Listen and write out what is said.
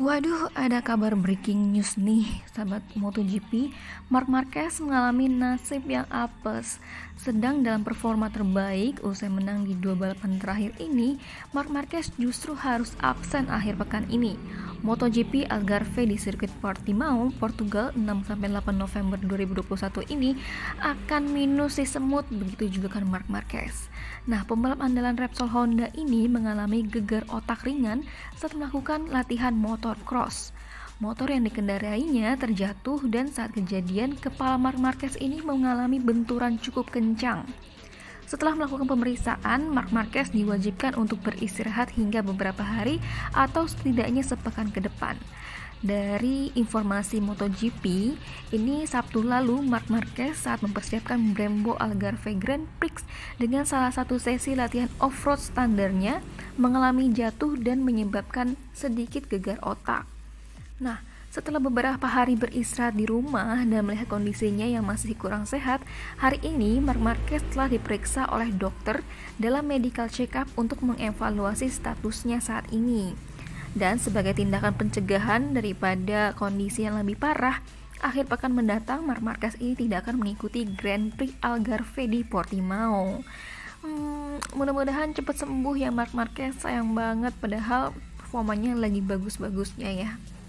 Waduh, ada kabar breaking news nih, sahabat MotoGP. Mark Marquez mengalami nasib yang apes. Sedang dalam performa terbaik usai menang di dua balapan terakhir ini, Mark Marquez justru harus absen akhir pekan ini. MotoGP Algarve di sirkuit Portimao, Portugal 6-8 November 2021 ini akan minus si semut, begitu juga kan Mark Marquez. Nah, pembalap andalan Repsol Honda ini mengalami gegar otak ringan saat melakukan latihan motor cross. Motor yang dikendarainya terjatuh dan saat kejadian kepala Mark Marquez ini mengalami benturan cukup kencang. Setelah melakukan pemeriksaan, Mark Marquez diwajibkan untuk beristirahat hingga beberapa hari atau setidaknya sepekan ke depan. Dari informasi MotoGP, ini Sabtu lalu Mark Marquez saat mempersiapkan Brembo Algarve Grand Prix dengan salah satu sesi latihan off-road standarnya mengalami jatuh dan menyebabkan sedikit gegar otak. Nah, setelah beberapa hari beristirahat di rumah dan melihat kondisinya yang masih kurang sehat, hari ini Mark Marquez telah diperiksa oleh dokter dalam medical check-up untuk mengevaluasi statusnya saat ini. Dan sebagai tindakan pencegahan daripada kondisi yang lebih parah, akhir pekan mendatang Mark Marquez ini tidak akan mengikuti Grand Prix Algarve di Portimao. Hmm, mudah-mudahan cepat sembuh ya Mark Marquez, sayang banget padahal performanya lagi bagus-bagusnya ya.